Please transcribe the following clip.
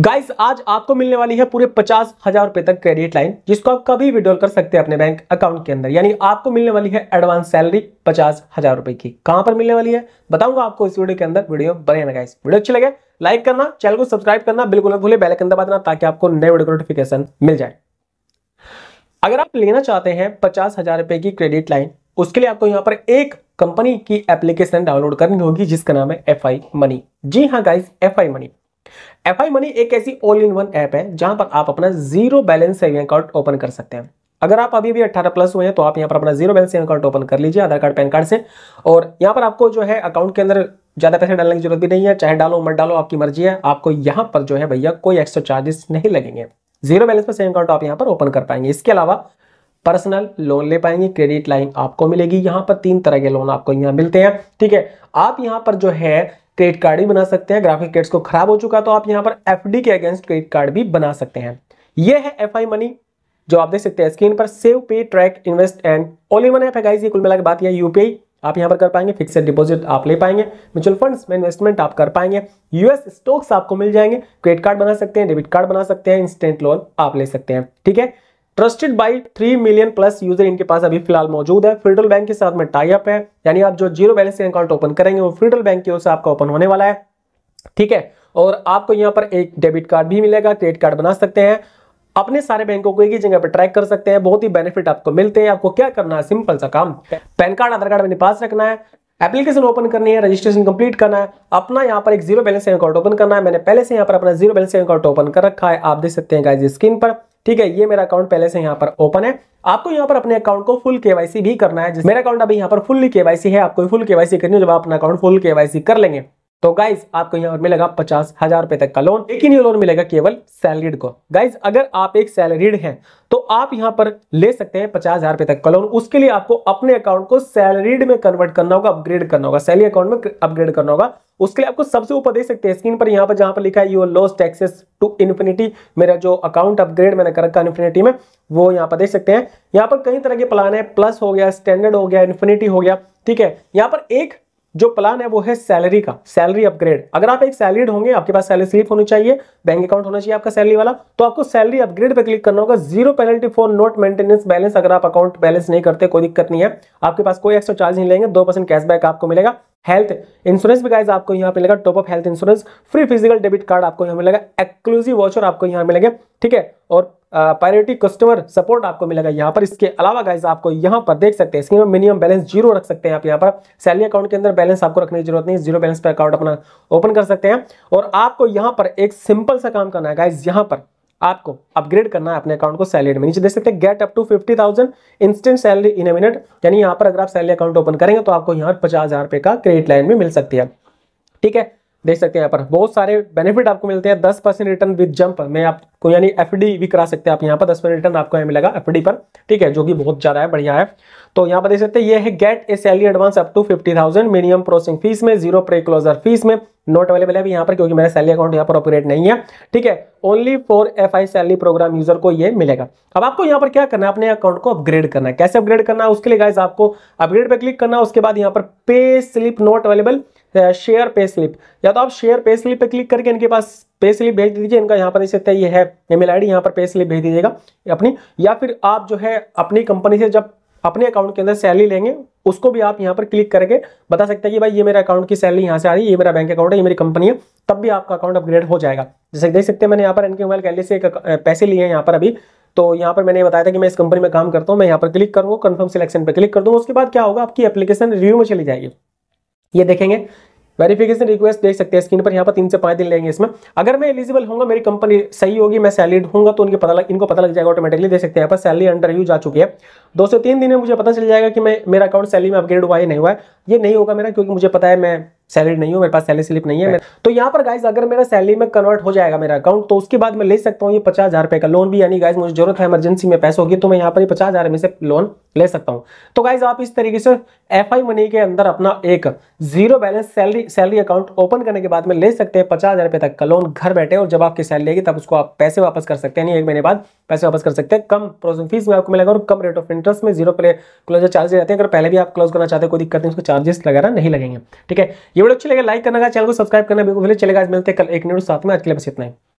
guys आज आपको मिलने वाली है पूरे पचास हजार रुपए तक क्रेडिट लाइन जिसको आप कभी विड्रॉल कर सकते हैं अपने बैंक अकाउंट के अंदर यानी आपको मिलने वाली है एडवांस सैलरी पचास हजार रुपए की कहां पर मिलने वाली है बताऊंगा आपको इस वीडियो के अंदर वीडियो बने ना गाइस वीडियो अच्छी लगे लाइक करना चैनल को सब्सक्राइब करना बिल्कुल ना भूले अंदर बताना ताकि आपको नए वीडियो नोटिफिकेशन मिल जाए अगर आप लेना चाहते हैं पचास हजार रुपए की क्रेडिट लाइन उसके लिए आपको यहाँ पर एक कंपनी की एप्लीकेशन डाउनलोड करनी होगी जिसका नाम है एफ मनी जी हाँ guys F money F I money एक ऐसी ऑल इन वन ऐप है जहां पर आप अपना zero balance saving account open कर सकते हैं अगर आप अभी भी 18 प्लस हुए हैं तो आप यहां पर अपना zero balance saving account open कर लीजिए आधार कार्ड पैन कार्ड से और यहां पर आपको जो है अकाउंट के अंदर ज़्यादा पैसे डालने की जरूरत भी नहीं है चाहे डालो मत डालो आपकी मर्जी है आपको यहां पर जो है भैया कोई एक्स्ट्रा चार्जेस नहीं लगेंगे जीरो बैलेंस पर सेविंग अकाउंट आप यहाँ पर ओपन कर पाएंगे इसके अलावा पर्सनल लोन ले पाएंगे क्रेडिट लाइन आपको मिलेगी यहां पर तीन तरह के लोन आपको यहां मिलते हैं ठीक है आप यहां पर जो है क्रेडिट कार्ड भी बना सकते हैं ग्राफिक क्रेडिट्स को खराब हो चुका तो आप यहाँ पर एफ के अगेंस्ट क्रेडिट कार्ड भी बना सकते हैं ये है एफ मनी जो आप देख सकते हैं स्क्रीन पर save pay track invest and only one F एगाइज ये कुल मिला के बात यह यूपीआई आप यहाँ पर कर पाएंगे फिक्सड डिपॉजिट आप ले पाएंगे म्यूचुअल फंड्स में इन्वेस्टमेंट आप कर पाएंगे यूएस स्टॉक्स आपको मिल जाएंगे क्रेडिट कार्ड बना सकते हैं डेबिट कार्ड बना सकते हैं इंस्टेंट लोन आप ले सकते हैं ठीक है trusted by three million plus user इनके पास अभी फिलहाल मौजूद है फेडरल बैंक के साथ में टाइप है यानी आप जो जीरो बैलेंस अकाउंट ओपन करेंगे वो फेडरल बैंक की ओर से आपका ओपन होने वाला है ठीक है और आपको यहाँ पर एक डेबिट कार्ड भी मिलेगा क्रेडिट कार्ड बना सकते हैं अपने सारे बैंकों को एक ही जगह पर ट्रैक कर सकते हैं बहुत ही बेनिफिट आपको मिलते हैं आपको क्या करना है सिंपल सा काम पैन कार्ड आधार कार्ड अपने पास रखना है एप्लीकेशन ओपन करनी है रजिस्ट्रेशन कंप्लीट करना है अपना यहाँ पर एक जीरो बैलेंस अकाउंट ओपन करना है मैंने पहले से यहाँ पर अपना जीरो बैलेंस अकाउंट ओपन कर रखा है आप देख सकते हैं स्क्रीन पर ठीक है ये मेरा अकाउंट पहले से यहाँ पर ओपन है आपको यहाँ पर अपने अकाउंट को फुल केवाईसी भी करना है मेरा अकाउंट अभी यहाँ पर फुल्ली केवाईसी है आपको फुल केवाईसी करनी है जब आप अपना अकाउंट फुल केवाईसी कर लेंगे तो गाइज आपको यहाँ पर मिलेगा पचास हजार रुपए तक का लोन लेकिन ये लोन मिलेगा केवल सैलरीड को गाइज अगर आप एक सैलरीड हैं तो आप यहाँ पर ले सकते हैं पचास हजार रुपए तक का लोन उसके लिए आपको अपने अकाउंट को सैलरीड में कन्वर्ट करना होगा अपग्रेड करना होगा सैलरी अकाउंट में अपग्रेड करना होगा उसके लिए आपको सबसे ऊपर देख सकते हैं स्क्रीन पर यहाँ पर जहां पर लिखा है your loss taxes to infinity मेरा जो अकाउंट अपग्रेड मैंने कर रखा इन्फिनिटी में वो यहाँ पर देख सकते हैं यहाँ पर कई तरह के प्लान है प्लस हो गया स्टैंडर्ड हो गया इन्फिनिटी हो गया ठीक है यहाँ पर एक जो प्लान है वो है सैलरी का सैलरी अपग्रेड अगर आप एक सैलरीड होंगे आपके पास सैलरी स्लिप होनी चाहिए बैंक अकाउंट होना चाहिए आपका सैलरी वाला तो आपको सैलरी अपग्रेड पर क्लिक करना होगा zero penalty for not maintenance balance अगर आप अकाउंट बैलेंस नहीं करते कोई दिक्कत नहीं है आपके पास कोई एक्स्ट्रा चार्ज नहीं लेंगे दो परसेंट कैशबैक आपको मिलेगा हेल्थ इंश्योरेंस भी गाइज आपको यहाँ पे top of health insurance free physical debit card आपको यहाँ मिलेगा एक्लूसिव वॉचर आपको यहाँ मिलेंगे ठीक है और प्रायोरिटी कस्टमर सपोर्ट आपको मिलेगा यहाँ पर इसके अलावा गाइज आपको यहाँ पर देख सकते हैं में मिनिमम बैलेंस जीरो रख सकते हैं आप यहाँ पर सैलरी अकाउंट के अंदर बैलेंस आपको रखने की जरूरत नहीं जीरो बैलेंस पर अकाउंट अपना ओपन कर सकते हैं और आपको यहाँ पर एक सिंपल सा काम करना है गाइज यहाँ पर आपको अपग्रेड करना है अपने अकाउंट को सैलरी में नीचे देख सकते हैं get up to fifty thousand instant salary in a minute यानी यहां पर अगर आप सैलरी अकाउंट ओपन करेंगे तो आपको यहाँ पर पचास हज़ार रुपए का क्रेडिट लाइन भी मिल सकती है ठीक है देख सकते हैं यहाँ पर बहुत सारे बेनिफिट आपको मिलते हैं दस परसेंट रिटर्न विद जंप में आपको यानी एफ भी करा सकते हैं आप यहाँ पर दस परसेंट रिटर्न आपको यहाँ मिलेगा एफ पर ठीक है जो कि बहुत ज़्यादा है बढ़िया है तो यहाँ पर देख सकते हैं ये है get a salary advance up to fifty thousand minimum processing fees में जीरो प्रे क्लोजर फीस में नॉट अवेलेबल है अभी यहाँ पर क्योंकि मेरा सैलरी अकाउंट यहाँ पर ऑपरेट नहीं है ठीक है only for F I salary programme user को ये मिलेगा अब आपको यहाँ पर क्या करना है अपने अकाउंट को अपग्रेड करना है कैसे अपग्रेड करना है उसके लिए गाइज आपको अपग्रेड पर क्लिक करना है उसके बाद यहाँ पर pay slip not available share pay slip या तो आप शेयर पे स्लिप पे क्लिक करके इनके पास पे स्लिप भेज दीजिए इनका यहाँ पर देख सकते हैं ये है ईमेल आईडी यहाँ पर पे स्लिप भेज दीजिएगा अपनी या फिर आप जो है अपनी कंपनी से जब अपने अकाउंट के अंदर सैलरी लेंगे उसको भी आप यहाँ पर क्लिक करके बता सकते हैं कि भाई ये मेरा अकाउंट की सैलरी यहाँ से आ रही है ये मेरा बैंक अकाउंट है ये मेरी कंपनी है तब भी आपका अकाउंट अपग्रेड हो जाएगा जैसे देख सकते हैं मैंने यहाँ पर एनके मोबाइल कैंडी से एक पैसे लिए हैं यहाँ पर अभी तो यहाँ पर मैंने बताया था कि मैं इस कंपनी में काम करता हूँ मैं यहाँ पर क्लिक करूँगा कन्फर्म सिलेक्शन पर क्लिक कर दूँगा उसके बाद क्या होगा आपकी एप्लीकेशन रिव्यू में चली जाएगी ये देखेंगे वेरिफिकेशन रिक्वेस्ट देख सकते हैं स्क्रीन पर यहाँ पर तीन से पांच दिन लेंगे इसमें अगर मैं एलिजिबल होगा मेरी कंपनी सही होगी मैं सैलरी हूँ तो उनके पता लग इनको पता लग जाएगा ऑटोमेटिकली देख सकते हैं यहाँ पर सैलरी अंडर यू जा चुकी है दो से तीन दिन में मुझे पता चल जाएगा कि मैं मेरा अकाउंट सैलरी में अपग्रेड हुआ या नहीं हुआ है ये नहीं होगा मेरा क्योंकि मुझे पता है मैं सैलरी नहीं हूँ मेरे पास सैलरी स्लिप नहीं है तो यहाँ पर गाइज अगर मेरा सैलरी में कन्वर्ट हो जाएगा मेरा अकाउंट तो उसके बाद मैं ले सकता हूँ ये पचास हज़ार रुपये का लोन भी यानी गाइज मुझे जरूरत है इमरजेंसी में पैसे होगी तो मैं यहाँ पर पचास हज़ार में से लोन ले सकता हूं तो गाइज आप इस तरीके से एफ आई मनी के अंदर अपना एक zero balance salary salary account open करने के बाद में ले सकते हैं पचास हज़ार रुपए तक का लोन घर बैठे और जब आपकी सैलरी आएगी तब उसको आप पैसे वापस कर सकते हैं एक महीने बाद पैसे वापस कर सकते हैं कम प्रोसेसिंग फीस में आपको मिलेगा और कम रेट ऑफ इंटरेस्ट में जीरो प्ले क्लोजर चार्जेस रहते हैं अगर पहले भी आप क्लोज करना चाहते हैं कोई दिक्कत नहीं उसको चार्जेस वगैरह नहीं लगेंगे ठीक है ये वीडियो अच्छी लगे लाइक करना चैनल को सब्सक्राइब करना बिल्कुल चलेगा आज मिलते हैं कल एक मिनट साथ में आज के लिए बस इतना ही